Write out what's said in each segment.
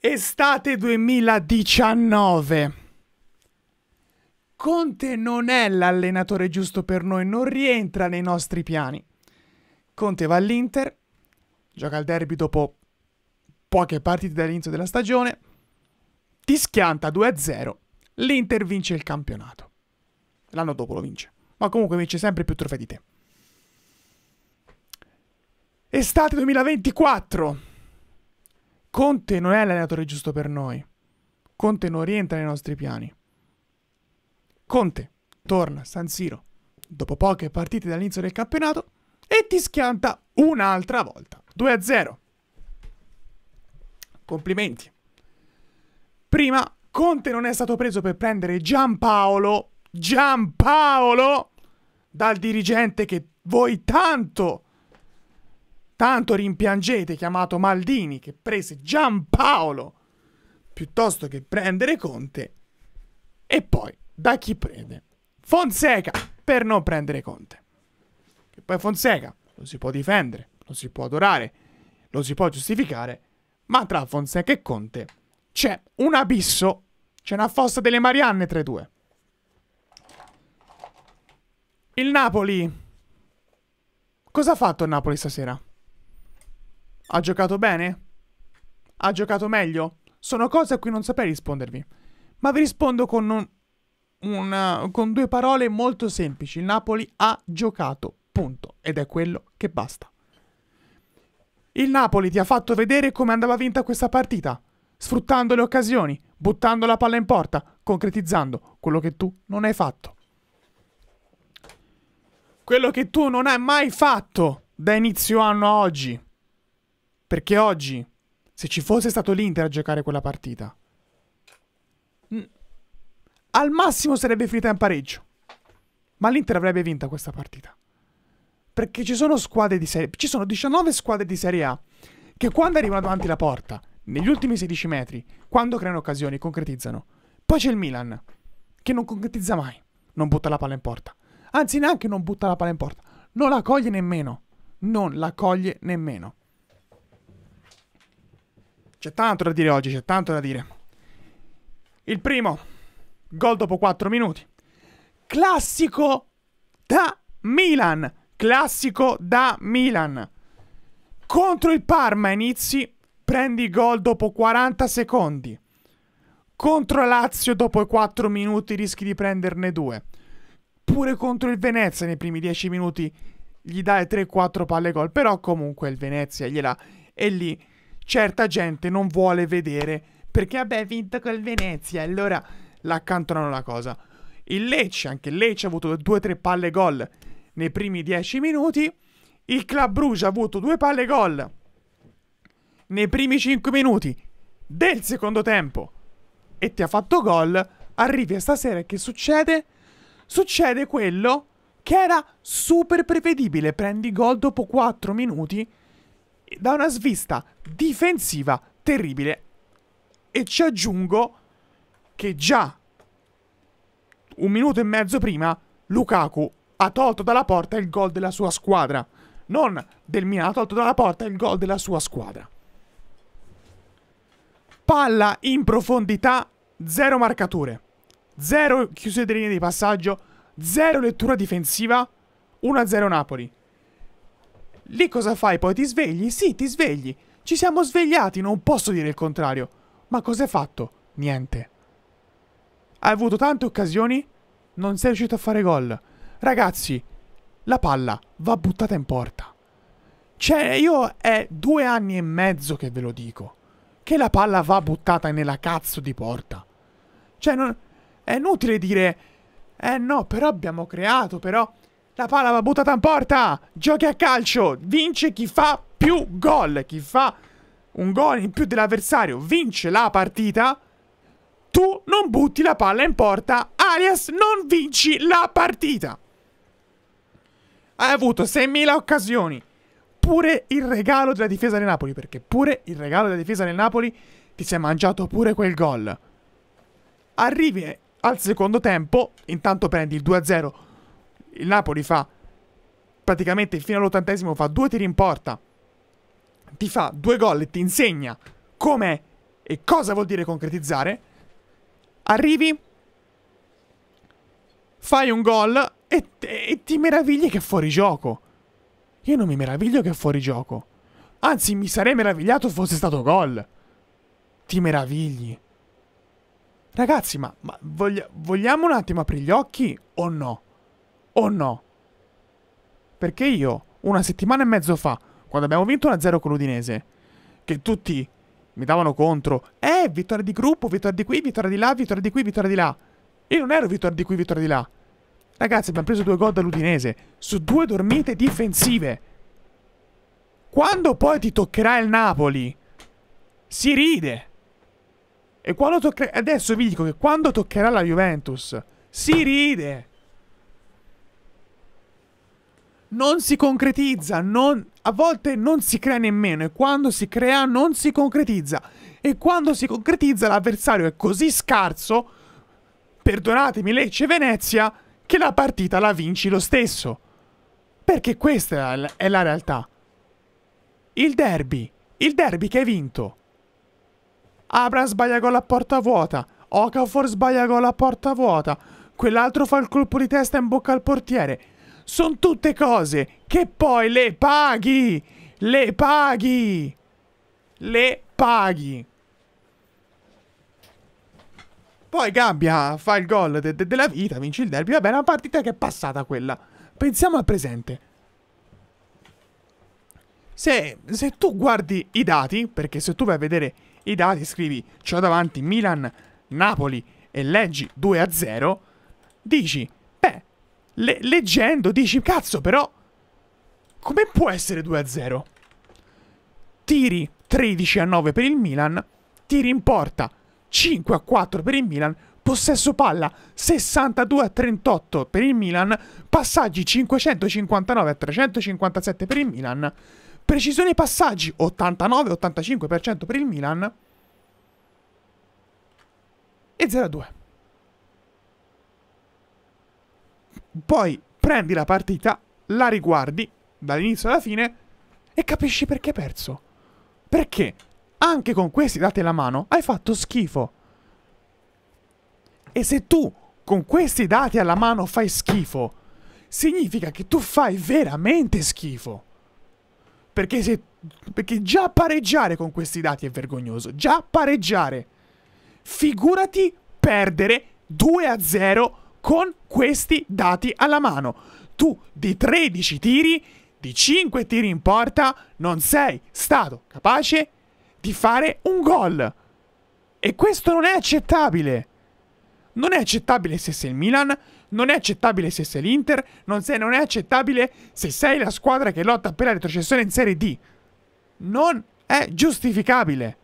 Estate 2019. Conte non è l'allenatore giusto per noi, non rientra nei nostri piani. Conte va all'Inter, gioca al derby dopo poche partite dall'inizio della stagione, ti schianta 2-0, l'Inter vince il campionato l'anno dopo lo vince. Ma comunque vince sempre più trofei di te. Estate 2024. Conte non è l'allenatore giusto per noi. Conte non rientra nei nostri piani. Conte torna a San Siro dopo poche partite dall'inizio del campionato e ti schianta un'altra volta. 2-0. Complimenti. Prima Conte non è stato preso per prendere Giampaolo Giampaolo dal dirigente che voi tanto tanto rimpiangete chiamato Maldini che prese Giampaolo piuttosto che prendere Conte e poi da chi prende Fonseca per non prendere Conte che poi Fonseca lo si può difendere lo si può adorare lo si può giustificare ma tra Fonseca e Conte c'è un abisso c'è una fossa delle Marianne tra i due il Napoli. Cosa ha fatto il Napoli stasera? Ha giocato bene? Ha giocato meglio? Sono cose a cui non saprei rispondervi. Ma vi rispondo con, un, una, con due parole molto semplici. Il Napoli ha giocato, punto. Ed è quello che basta. Il Napoli ti ha fatto vedere come andava vinta questa partita, sfruttando le occasioni, buttando la palla in porta, concretizzando quello che tu non hai fatto. Quello che tu non hai mai fatto da inizio anno a oggi. Perché oggi, se ci fosse stato l'Inter a giocare quella partita, mm, al massimo sarebbe finita in pareggio. Ma l'Inter avrebbe vinta questa partita. Perché ci sono squadre di serie... Ci sono 19 squadre di Serie A che quando arrivano davanti alla porta, negli ultimi 16 metri, quando creano occasioni, concretizzano. Poi c'è il Milan, che non concretizza mai, non butta la palla in porta. Anzi, neanche non butta la palla in porta. Non la coglie nemmeno. Non la coglie nemmeno. C'è tanto da dire oggi, c'è tanto da dire. Il primo, gol dopo 4 minuti. Classico da Milan. Classico da Milan. Contro il Parma inizi, prendi gol dopo 40 secondi. Contro Lazio dopo 4 minuti rischi di prenderne 2 pure contro il Venezia nei primi 10 minuti gli dai 3-4 palle gol, però comunque il Venezia gliela e lì certa gente non vuole vedere perché vabbè ha vinto col Venezia, allora l'accantonano la cosa. Il Lecce, anche il Lecce ha avuto 2-3 palle gol nei primi 10 minuti, il Club Brugge ha avuto 2 palle gol nei primi 5 minuti del secondo tempo e ti ha fatto gol, arrivi a stasera e che succede? succede quello che era super prevedibile. Prendi gol dopo 4 minuti da una svista difensiva terribile. E ci aggiungo che già un minuto e mezzo prima Lukaku ha tolto dalla porta il gol della sua squadra. Non del Milan, ha tolto dalla porta il gol della sua squadra. Palla in profondità, zero marcature. Zero chiuse delle linee di passaggio. Zero lettura difensiva. 1-0 Napoli. Lì cosa fai? Poi ti svegli? Sì, ti svegli. Ci siamo svegliati, non posso dire il contrario. Ma cos'hai fatto? Niente. Hai avuto tante occasioni, non sei riuscito a fare gol. Ragazzi, la palla va buttata in porta. Cioè, io è due anni e mezzo che ve lo dico. Che la palla va buttata nella cazzo di porta. Cioè, non, è inutile dire... Eh no, però abbiamo creato, però... La palla va buttata in porta! Giochi a calcio! Vince chi fa più gol! Chi fa un gol in più dell'avversario vince la partita. Tu non butti la palla in porta, alias non vinci la partita. Hai avuto 6.000 occasioni. Pure il regalo della difesa del Napoli, perché pure il regalo della difesa del Napoli ti sei mangiato pure quel gol. Arrivi al secondo tempo, intanto prendi il 2-0, il Napoli fa praticamente fino all'ottantesimo fa due tiri in porta, ti fa due gol e ti insegna come e cosa vuol dire concretizzare, arrivi, fai un gol e, e ti meravigli che è fuori gioco. Io non mi meraviglio che è fuori gioco. Anzi, mi sarei meravigliato se fosse stato gol. Ti meravigli. Ragazzi, ma, ma voglia, vogliamo un attimo aprire gli occhi o no? O no? Perché io, una settimana e mezzo fa, quando abbiamo vinto 1-0 con l'Udinese, che tutti mi davano contro, eh, vittoria di gruppo, vittoria di qui, vittoria di là, vittoria di qui, vittoria di là. Io non ero vittoria di qui, vittoria di là. Ragazzi, abbiamo preso due gol dall'Udinese, su due dormite difensive. Quando poi ti toccherà il Napoli, si ride. E adesso vi dico che quando toccherà la Juventus, si ride. Non si concretizza, non... a volte non si crea nemmeno e quando si crea non si concretizza. E quando si concretizza l'avversario è così scarso, perdonatemi Lecce Venezia, che la partita la vinci lo stesso. Perché questa è la realtà. Il derby, il derby che hai vinto Abram sbaglia con la porta vuota. Okafor sbaglia con la porta vuota. Quell'altro fa il colpo di testa in bocca al portiere. Sono tutte cose che poi le paghi. Le paghi. Le paghi. Poi Gabbia fa il gol de de della vita, vince il derby. Vabbè, è una partita che è passata quella. Pensiamo al presente. Se, se tu guardi i dati, perché se tu vai a vedere i dati, scrivi c'ho davanti Milan, Napoli e leggi 2 a 0, dici, beh, le leggendo dici, cazzo però, come può essere 2 a 0? Tiri 13 a 9 per il Milan, tiri in porta 5 a 4 per il Milan, possesso palla 62 a 38 per il Milan, passaggi 559 a 357 per il Milan. Precisione ai passaggi 89-85% per il Milan e 0-2. Poi prendi la partita, la riguardi dall'inizio alla fine e capisci perché hai perso. Perché anche con questi dati alla mano hai fatto schifo. E se tu con questi dati alla mano fai schifo, significa che tu fai veramente schifo. Perché, se, perché già pareggiare con questi dati è vergognoso. Già pareggiare. Figurati perdere 2 a 0 con questi dati alla mano. Tu di 13 tiri, di 5 tiri in porta, non sei stato capace di fare un gol. E questo non è accettabile. Non è accettabile se sei il Milan, non è accettabile se sei l'Inter, non, non è accettabile se sei la squadra che lotta per la retrocessione in Serie D. Non è giustificabile.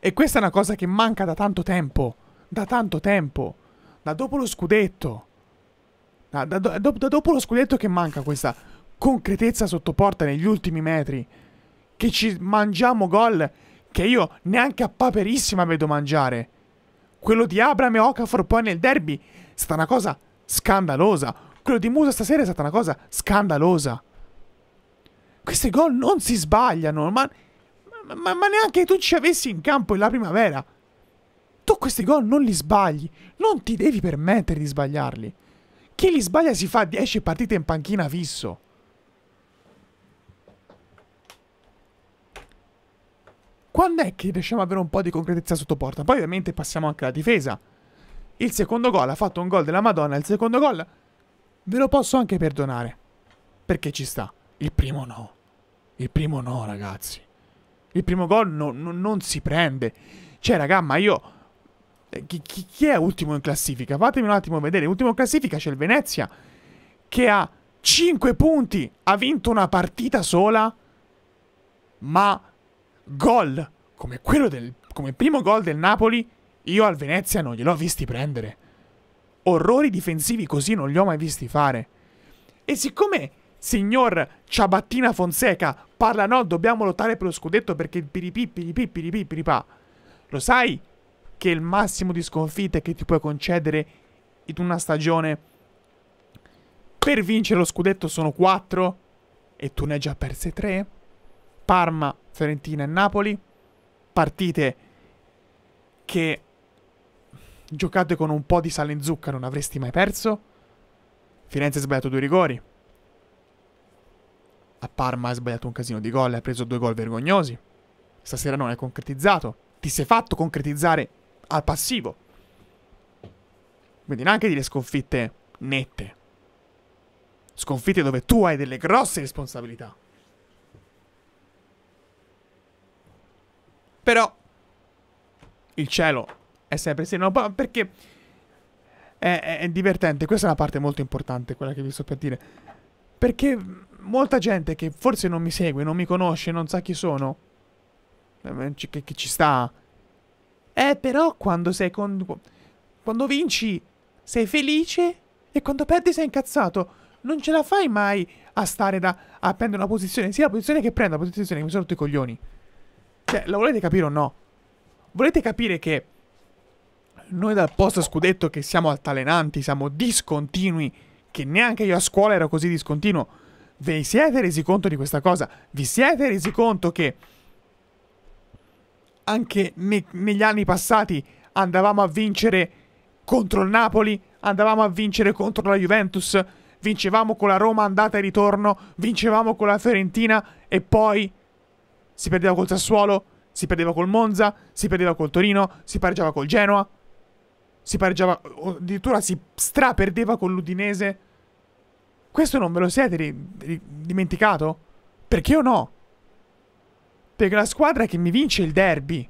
E questa è una cosa che manca da tanto tempo. Da tanto tempo. Da dopo lo scudetto. Da, da, da, da dopo lo scudetto che manca questa concretezza sottoporta negli ultimi metri. Che ci mangiamo gol che io neanche a paperissima vedo mangiare. Quello di Abram e Okafor poi nel derby è stata una cosa scandalosa. Quello di Musa stasera è stata una cosa scandalosa. Questi gol non si sbagliano, ma, ma, ma, ma neanche tu ci avessi in campo in la primavera. Tu questi gol non li sbagli, non ti devi permettere di sbagliarli. Chi li sbaglia si fa 10 partite in panchina fisso. Quando è che riusciamo ad avere un po' di concretezza sotto porta? Poi ovviamente passiamo anche alla difesa. Il secondo gol ha fatto un gol della Madonna, il secondo gol ve lo posso anche perdonare. Perché ci sta. Il primo no. Il primo no, ragazzi. Il primo gol no, no, non si prende. Cioè, raga, ma io... Eh, chi, chi, chi, è ultimo in classifica? Fatemi un attimo vedere. Ultimo in classifica c'è il Venezia, che ha 5 punti. Ha vinto una partita sola, ma gol come quello del come primo gol del Napoli, io al Venezia non gliel'ho visti prendere. Orrori difensivi così non li ho mai visti fare. E siccome signor Ciabattina Fonseca parla no, dobbiamo lottare per lo scudetto perché piripi piripi piripì, piripì, lo sai che il massimo di sconfitte che ti puoi concedere in una stagione per vincere lo scudetto sono 4 e tu ne hai già perse 3? Parma, Fiorentina e Napoli, partite che giocate con un po' di sale in zucca non avresti mai perso. Firenze ha sbagliato due rigori. A Parma ha sbagliato un casino di gol, ha preso due gol vergognosi. Stasera non è concretizzato. Ti sei fatto concretizzare al passivo. Quindi neanche dire sconfitte nette. Sconfitte dove tu hai delle grosse responsabilità. Però il cielo è sempre sereno perché è, è, è, divertente. Questa è una parte molto importante, quella che vi sto per dire. Perché molta gente che forse non mi segue, non mi conosce, non sa chi sono, eh, che, che ci sta. Eh, però quando sei con... Quando vinci sei felice e quando perdi sei incazzato. Non ce la fai mai a stare da... a prendere una posizione, Sì, la posizione che prendo, la posizione che mi sono rotto i coglioni. Cioè, la volete capire o no? Volete capire che noi dal post scudetto che siamo altalenanti, siamo discontinui, che neanche io a scuola ero così discontinuo, vi siete resi conto di questa cosa? Vi siete resi conto che anche ne negli anni passati andavamo a vincere contro il Napoli, andavamo a vincere contro la Juventus, vincevamo con la Roma andata e ritorno, vincevamo con la Fiorentina e poi si perdeva col Sassuolo, si perdeva col Monza, si perdeva col Torino, si pareggiava col Genoa, si pareggiava, addirittura si straperdeva con l'Udinese. Questo non ve lo siete ri- ri- dimenticato? Perché o no? Perché la squadra che mi vince il derby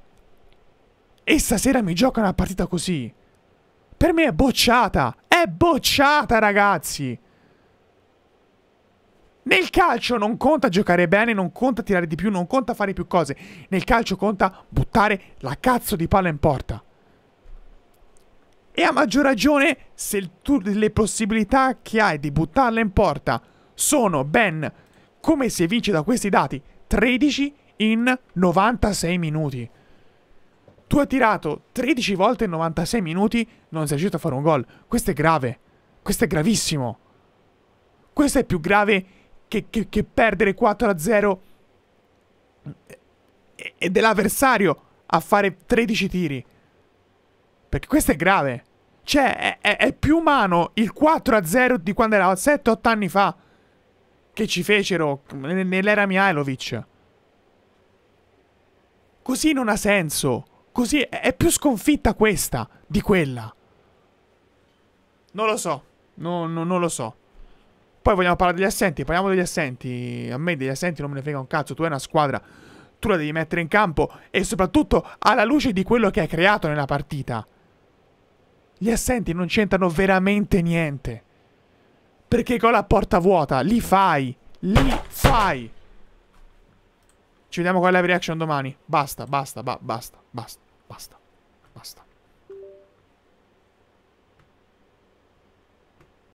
e stasera mi gioca una partita così, per me è bocciata. È bocciata, ragazzi. Nel calcio non conta giocare bene, non conta tirare di più, non conta fare più cose. Nel calcio conta buttare la cazzo di palla in porta. E a maggior ragione se tu le possibilità che hai di buttarla in porta sono ben, come si evince da questi dati, 13 in 96 minuti. Tu hai tirato 13 volte in 96 minuti, non sei riuscito a fare un gol. Questo è grave. Questo è gravissimo. Questo è più grave che, che, che perdere 4 a 0 e dell'avversario a fare 13 tiri. Perché questo è grave. Cioè, è, è, è più umano il 4 a 0 di quando era 7-8 anni fa. Che ci fecero nell'era Mihailovic. Così non ha senso. Così è, è più sconfitta questa di quella. Non lo so. No, no, non lo so. Poi vogliamo parlare degli assenti, parliamo degli assenti. A me degli assenti non me ne frega un cazzo, tu hai una squadra, tu la devi mettere in campo e soprattutto alla luce di quello che hai creato nella partita. Gli assenti non c'entrano veramente niente. Perché con la porta vuota, li fai, li fai. Ci vediamo con la live reaction domani. Basta, basta, ba basta, basta, basta, basta.